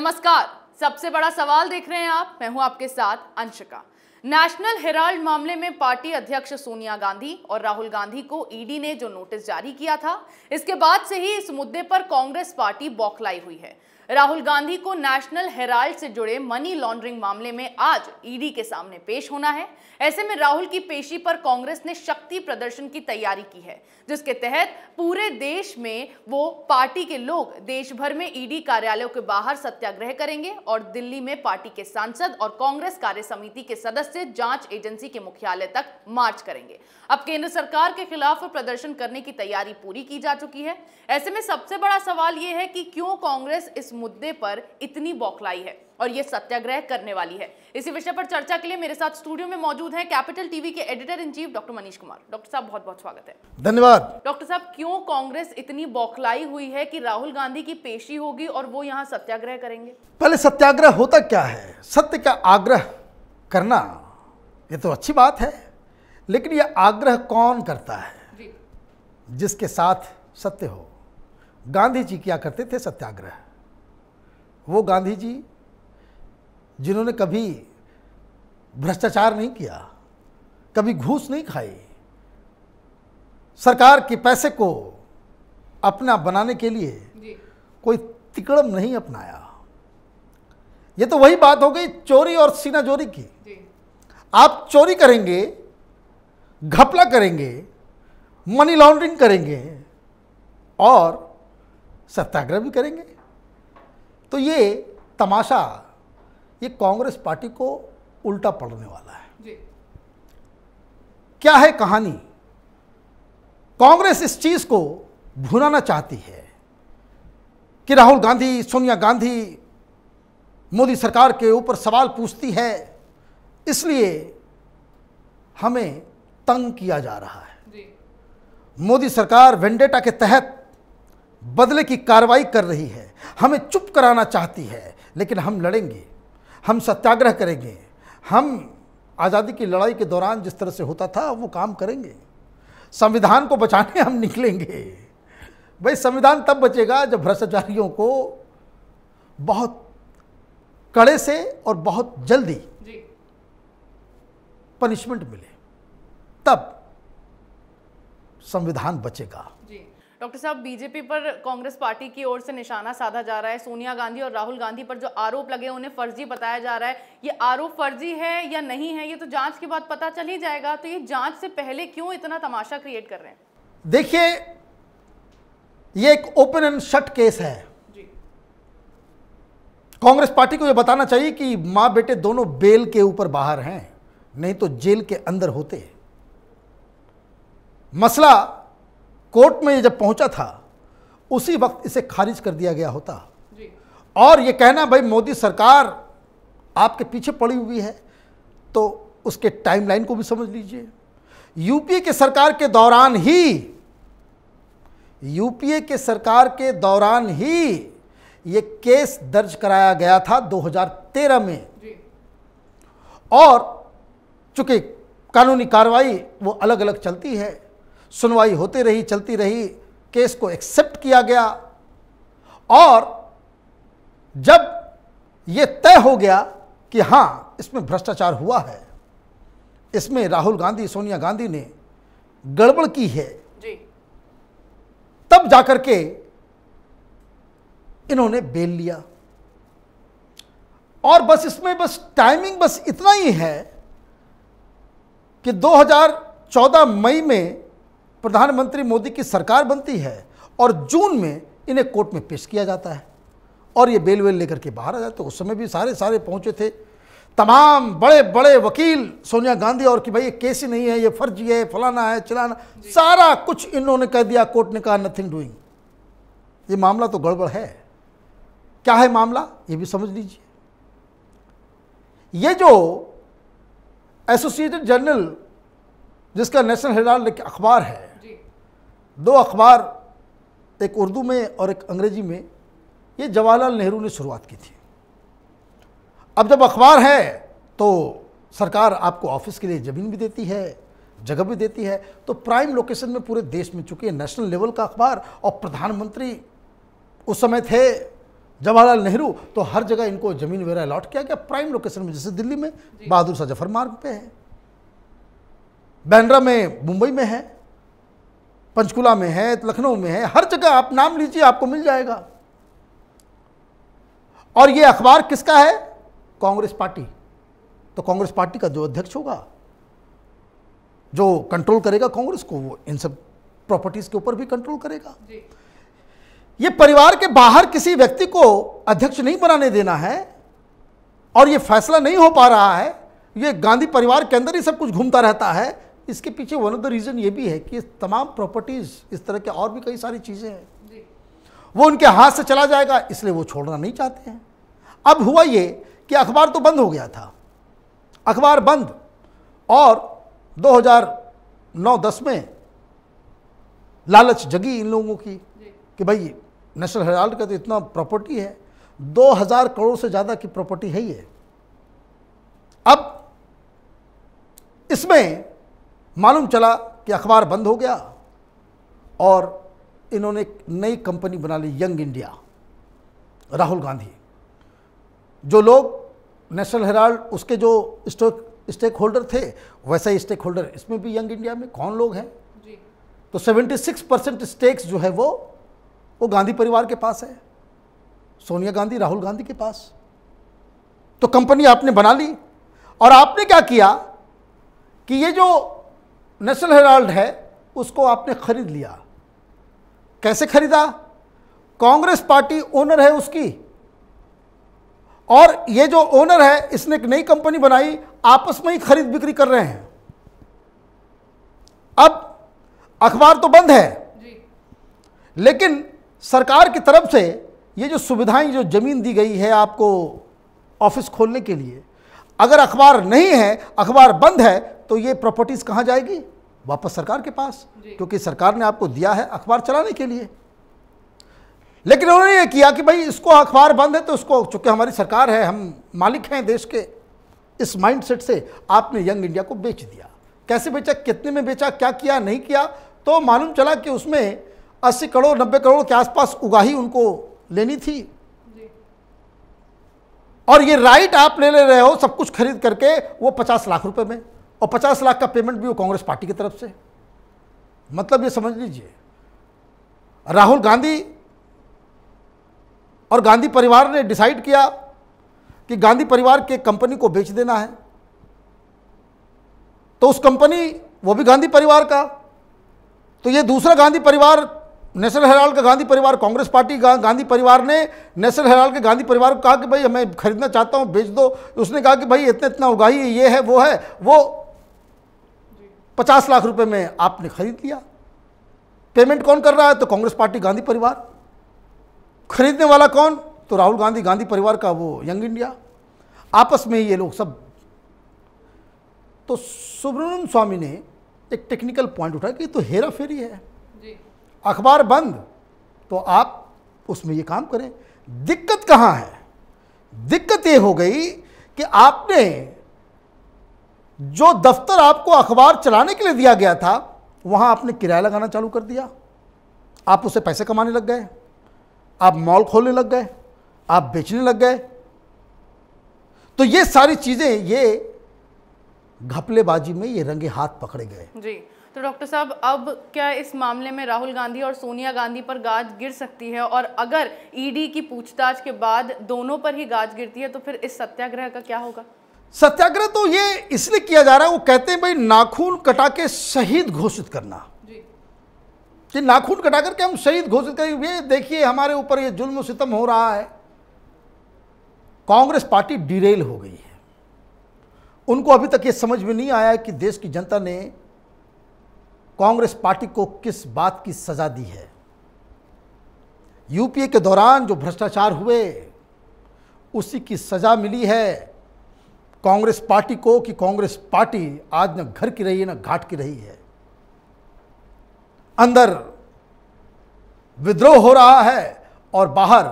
नमस्कार सबसे बड़ा सवाल देख रहे हैं आप मैं हूं आपके साथ अंशिका नेशनल हेराल्ड मामले में पार्टी अध्यक्ष सोनिया गांधी और राहुल गांधी को ईडी ने जो नोटिस जारी किया था इसके बाद से ही इस मुद्दे पर कांग्रेस पार्टी बौखलाई हुई है राहुल गांधी को नेशनल हेराल्ड से जुड़े मनी लॉन्ड्रिंग मामले में आज ईडी के सामने पेश होना है ऐसे में राहुल की पेशी पर कांग्रेस ने शक्ति प्रदर्शन की तैयारी की है जिसके तहत पूरे देश में वो पार्टी के लोग देश भर में ईडी कार्यालयों के बाहर सत्याग्रह करेंगे और दिल्ली में पार्टी के सांसद और कांग्रेस कार्य समिति के सदस्य जांच एजेंसी के मुख्यालय तक मार्च करेंगे अब केंद्र सरकार के खिलाफ प्रदर्शन करने की तैयारी पूरी की जा चुकी है ऐसे में सबसे बड़ा सवाल यह है कि क्यों कांग्रेस इस मुद्दे पर इतनी बौखलाई है और ये सत्याग्रह करने वाली है इसी विषय पर चर्चा के लिए मेरे साथ स्टूडियो में मौजूद हैं कैपिटल टीवी के editor in chief doctor Manish Kumar doctor साहब बहुत बहुत स्वागत है धन्यवाद डॉक्टर साहब क्यों कांग्रेस इतनी बौखलाई हुई है कि राहुल गांधी की पेशी होगी और वो यहाँ सत्याग्रह करेंगे पहले सत्याग्रह होता क्या है सत्य का आग्रह करना ये तो अच्छी बात है लेकिन ये आग्रह कौन करता है जिसके साथ सत्य हो गांधी जी क्या करते थे सत्याग्रह वो गांधी जी जिन्होंने कभी भ्रष्टाचार नहीं किया कभी घूस नहीं खाई सरकार के पैसे को अपना बनाने के लिए कोई तिकड़म नहीं अपनाया ये तो वही बात हो गई चोरी और सीना चोरी की आप चोरी करेंगे घपला करेंगे मनी लॉन्ड्रिंग करेंगे और सत्याग्रह भी करेंगे तो ये तमाशा ये कांग्रेस पार्टी को उल्टा पड़ने वाला है जी। क्या है कहानी कांग्रेस इस चीज को भुनाना चाहती है कि राहुल गांधी सोनिया गांधी मोदी सरकार के ऊपर सवाल पूछती है इसलिए हमें तंग किया जा रहा है मोदी सरकार वेंडेटा के तहत बदले की कार्रवाई कर रही है हमें चुप कराना चाहती है लेकिन हम लड़ेंगे हम सत्याग्रह करेंगे हम आज़ादी की लड़ाई के दौरान जिस तरह से होता था वो काम करेंगे संविधान को बचाने हम निकलेंगे भाई संविधान तब बचेगा जब भ्रष्टाचारियों को बहुत कड़े से और बहुत जल्दी पनिशमेंट मिले तब संविधान बचेगा डॉक्टर साहब बीजेपी पर कांग्रेस पार्टी की ओर से निशाना साधा जा रहा है सोनिया गांधी और राहुल गांधी पर जो आरोप लगे उन्हें फर्जी बताया जा रहा है ये आरोप फर्जी है या नहीं है ये तो जांच के बाद पता चल ही जाएगा तो ये जांच से पहले क्यों इतना तमाशा क्रिएट कर रहे हैं देखिए ये एक ओपन एंड शट केस है कांग्रेस पार्टी को यह बताना चाहिए कि मां बेटे दोनों बेल के ऊपर बाहर हैं नहीं तो जेल के अंदर होते मसला कोर्ट में ये जब पहुंचा था उसी वक्त इसे खारिज कर दिया गया होता और ये कहना भाई मोदी सरकार आपके पीछे पड़ी हुई है तो उसके टाइमलाइन को भी समझ लीजिए यूपीए के सरकार के दौरान ही यूपीए के सरकार के दौरान ही ये केस दर्ज कराया गया था 2013 में और चूंकि कानूनी कार्रवाई वो अलग अलग चलती है सुनवाई होती रही चलती रही केस को एक्सेप्ट किया गया और जब यह तय हो गया कि हां इसमें भ्रष्टाचार हुआ है इसमें राहुल गांधी सोनिया गांधी ने गड़बड़ की है जी। तब जाकर के इन्होंने बेल लिया और बस इसमें बस टाइमिंग बस इतना ही है कि 2014 मई में प्रधानमंत्री मोदी की सरकार बनती है और जून में इन्हें कोर्ट में पेश किया जाता है और ये बेल वेल लेकर के बाहर आ जाते उस समय भी सारे सारे पहुंचे थे तमाम बड़े बड़े वकील सोनिया गांधी और कि भाई ये केस ही नहीं है ये फर्जी है फलाना है चलाना सारा कुछ इन्होंने कह दिया कोर्ट ने कहा नथिंग डूइंग ये मामला तो गड़बड़ है क्या है मामला ये भी समझ लीजिए ये जो एसोसिएटेड जर्नल जिसका नेशनल हेराल्ड अखबार है दो अखबार एक उर्दू में और एक अंग्रेज़ी में ये जवाहरलाल नेहरू ने शुरुआत की थी अब जब अखबार है तो सरकार आपको ऑफिस के लिए ज़मीन भी देती है जगह भी देती है तो प्राइम लोकेशन में पूरे देश में है नेशनल लेवल का अखबार और प्रधानमंत्री उस समय थे जवाहरलाल नेहरू तो हर जगह इनको ज़मीन वगैरह अलॉट किया गया प्राइम लोकेशन में जैसे दिल्ली में बहादुर शाह जफर मार्ग पे है बैंड्रा में मुंबई में है पंचकुला में है लखनऊ में है हर जगह आप नाम लीजिए आपको मिल जाएगा और ये अखबार किसका है कांग्रेस पार्टी तो कांग्रेस पार्टी का जो अध्यक्ष होगा जो कंट्रोल करेगा कांग्रेस को वो इन सब प्रॉपर्टीज के ऊपर भी कंट्रोल करेगा ये परिवार के बाहर किसी व्यक्ति को अध्यक्ष नहीं बनाने देना है और ये फैसला नहीं हो पा रहा है ये गांधी परिवार के अंदर ही सब कुछ घूमता रहता है इसके पीछे वन ऑफ द रीज़न ये भी है कि तमाम प्रॉपर्टीज़ इस तरह के और भी कई सारी चीज़ें हैं वो उनके हाथ से चला जाएगा इसलिए वो छोड़ना नहीं चाहते हैं अब हुआ ये कि अखबार तो बंद हो गया था अखबार बंद और 2009-10 में लालच जगी इन लोगों की कि भाई नेशनल हेराल्ड का तो इतना प्रॉपर्टी है 2000 करोड़ से ज़्यादा की प्रॉपर्टी है ये अब इसमें मालूम चला कि अखबार बंद हो गया और इन्होंने एक नई कंपनी बना ली यंग इंडिया राहुल गांधी जो लोग नेशनल हेराल्ड उसके जो स्टोक स्टेक होल्डर थे वैसे ही स्टेक होल्डर इसमें भी यंग इंडिया में कौन लोग हैं तो 76 परसेंट स्टेक्स जो है वो वो गांधी परिवार के पास है सोनिया गांधी राहुल गांधी के पास तो कंपनी आपने बना ली और आपने क्या किया कि ये जो नेशनल हेराल्ड है उसको आपने खरीद लिया कैसे खरीदा कांग्रेस पार्टी ओनर है उसकी और ये जो ओनर है इसने एक नई कंपनी बनाई आपस में ही खरीद बिक्री कर रहे हैं अब अखबार तो बंद है लेकिन सरकार की तरफ से ये जो सुविधाएं जो ज़मीन दी गई है आपको ऑफिस खोलने के लिए अगर अखबार नहीं है अखबार बंद है तो ये प्रॉपर्टीज़ कहाँ जाएगी वापस सरकार के पास क्योंकि सरकार ने आपको दिया है अखबार चलाने के लिए लेकिन उन्होंने ये किया कि भाई इसको अखबार बंद है तो उसको चूंकि हमारी सरकार है हम मालिक हैं देश के इस माइंडसेट से आपने यंग इंडिया को बेच दिया कैसे बेचा कितने में बेचा क्या किया नहीं किया तो मालूम चला कि उसमें अस्सी करोड़ नब्बे करोड़ के आसपास उगाही उनको लेनी थी और ये राइट आप ले ले रहे हो सब कुछ खरीद करके वो पचास लाख रुपए में और पचास लाख का पेमेंट भी वो कांग्रेस पार्टी की तरफ से मतलब ये समझ लीजिए राहुल गांधी और गांधी परिवार ने डिसाइड किया कि गांधी परिवार के कंपनी को बेच देना है तो उस कंपनी वो भी गांधी परिवार का तो ये दूसरा गांधी परिवार नेशनल हेराल्ड का गांधी परिवार कांग्रेस पार्टी गा, गांधी परिवार ने नेशनल हेराल्ड के गांधी परिवार को कहा कि भाई हमें खरीदना चाहता हूँ बेच दो उसने कहा कि भाई इतने इतना उगाही ये है वो है वो पचास लाख रुपए में आपने खरीद लिया पेमेंट कौन कर रहा है तो कांग्रेस पार्टी गांधी परिवार खरीदने वाला कौन तो राहुल गांधी गांधी परिवार का वो यंग इंडिया आपस में ये लोग सब तो सुब्रमण्यम स्वामी ने एक टेक्निकल पॉइंट उठाया कि तो हेरा फेरी है जी अखबार बंद तो आप उसमें ये काम करें दिक्कत कहाँ है दिक्कत ये हो गई कि आपने जो दफ्तर आपको अखबार चलाने के लिए दिया गया था वहाँ आपने किराया लगाना चालू कर दिया आप उसे पैसे कमाने लग गए आप मॉल खोलने लग गए आप बेचने लग गए तो ये सारी चीज़ें ये घपलेबाजी में ये रंगे हाथ पकड़े गए जी तो डॉक्टर साहब अब क्या इस मामले में राहुल गांधी और सोनिया गांधी पर गाज गिर सकती है और अगर ईडी e की पूछताछ के बाद दोनों पर ही गाज गिरती है तो फिर इस सत्याग्रह का क्या होगा सत्याग्रह तो ये इसलिए किया जा रहा है वो कहते हैं भाई नाखून कटा के शहीद घोषित करना कि नाखून कटा करके हम शहीद घोषित करें ये देखिए हमारे ऊपर ये जुल्म सितम हो रहा है कांग्रेस पार्टी डिरेल हो गई है उनको अभी तक ये समझ में नहीं आया कि देश की जनता ने कांग्रेस पार्टी को किस बात की सज़ा दी है यूपीए के दौरान जो भ्रष्टाचार हुए उसी की सज़ा मिली है कांग्रेस पार्टी को कि कांग्रेस पार्टी आज न घर की रही है न घाट की रही है अंदर विद्रोह हो रहा है और बाहर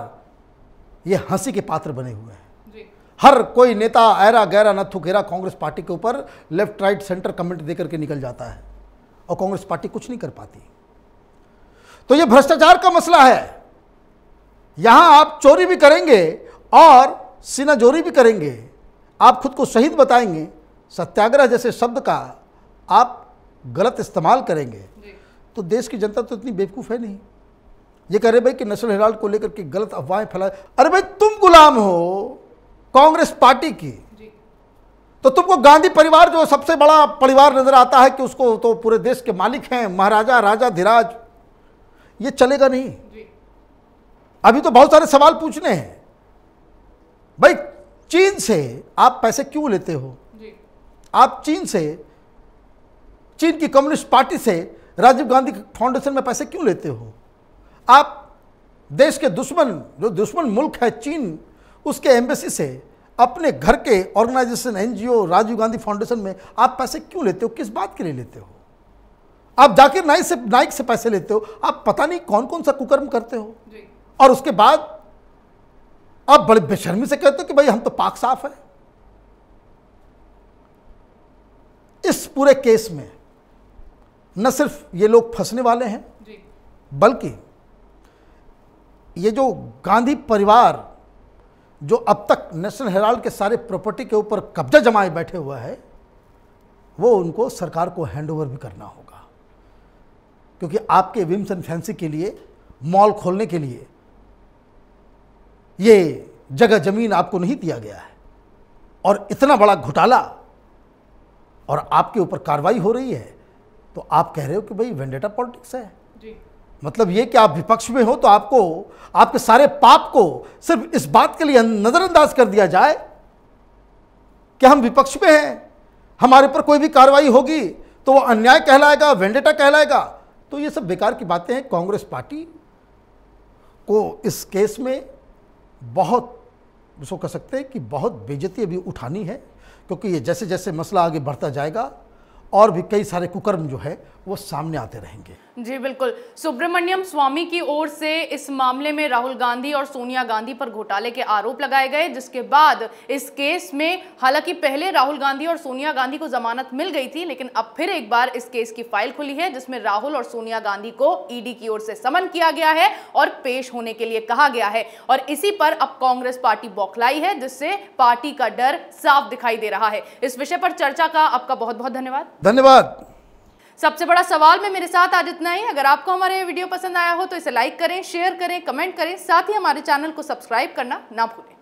ये हंसी के पात्र बने हुए हैं हर कोई नेता ऐरा गैरा न घेरा कांग्रेस पार्टी के ऊपर लेफ्ट राइट सेंटर कमेंट देकर के निकल जाता है और कांग्रेस पार्टी कुछ नहीं कर पाती तो ये भ्रष्टाचार का मसला है यहां आप चोरी भी करेंगे और सिनाजोरी भी करेंगे आप खुद को शहीद बताएंगे सत्याग्रह जैसे शब्द का आप गलत इस्तेमाल करेंगे तो देश की जनता तो इतनी बेवकूफ़ है नहीं ये कह रहे भाई कि नेशनल हेराल्ड को लेकर के गलत अफवाहें फैलाए अरे भाई तुम गुलाम हो कांग्रेस पार्टी की तो तुमको गांधी परिवार जो सबसे बड़ा परिवार नज़र आता है कि उसको तो पूरे देश के मालिक हैं महाराजा राजा धीराज ये चलेगा नहीं अभी तो बहुत सारे सवाल पूछने हैं भाई चीन से आप पैसे क्यों लेते हो आप चीन से चीन की कम्युनिस्ट पार्टी से राजीव गांधी फाउंडेशन में पैसे क्यों लेते हो आप देश के दुश्मन जो दुश्मन मुल्क है चीन उसके एम्बेसी से अपने घर के organisation NGO Rajiv Gandhi foundation में आप पैसे क्यों लेते हो किस बात के लिए लेते हो आप जाकर नाइक से नाइक से पैसे लेते हो आप पता नहीं कौन कौन सा कुकर्म करते हो और उसके बाद आप बड़े बेशर्मी से कहते हो कि भाई हम तो पाक साफ है इस पूरे केस में न सिर्फ ये लोग फंसने वाले हैं बल्कि ये जो गांधी परिवार जो अब तक नेशनल हेराल्ड के सारे प्रॉपर्टी के ऊपर कब्जा जमाए बैठे हुआ है वो उनको सरकार को हैंडओवर भी करना होगा क्योंकि आपके विम्स एंड फैंसी के लिए मॉल खोलने के लिए ये जगह ज़मीन आपको नहीं दिया गया है और इतना बड़ा घोटाला और आपके ऊपर कार्रवाई हो रही है तो आप कह रहे हो कि भाई वेंडेटा पॉलिटिक्स है मतलब ये कि आप विपक्ष में हो तो आपको आपके सारे पाप को सिर्फ इस बात के लिए नज़रअंदाज कर दिया जाए कि हम विपक्ष में हैं हमारे पर कोई भी कार्रवाई होगी तो वो अन्याय कहलाएगा वेंडेटा कहलाएगा तो ये सब बेकार की बातें हैं कांग्रेस पार्टी को इस केस में बहुत उसको कह सकते हैं कि बहुत बेजती अभी उठानी है क्योंकि ये जैसे जैसे मसला आगे बढ़ता जाएगा और भी कई सारे कुकर्म जो है वो सामने आते रहेंगे जी बिल्कुल सुब्रमण्यम स्वामी की ओर से इस मामले में राहुल गांधी और सोनिया गांधी पर घोटाले के आरोप लगाए गए जिसके बाद इस केस में हालांकि पहले राहुल गांधी और सोनिया गांधी को जमानत मिल गई थी लेकिन अब फिर एक बार इस केस की फाइल खुली है जिसमें राहुल और सोनिया गांधी को ईडी की ओर से समन किया गया है और पेश होने के लिए कहा गया है और इसी पर अब कांग्रेस पार्टी बौखलाई है जिससे पार्टी का डर साफ दिखाई दे रहा है इस विषय पर चर्चा का आपका बहुत बहुत धन्यवाद धन्यवाद सबसे बड़ा सवाल में मेरे साथ आज इतना ही अगर आपको हमारे वीडियो पसंद आया हो तो इसे लाइक करें शेयर करें कमेंट करें साथ ही हमारे चैनल को सब्सक्राइब करना ना भूलें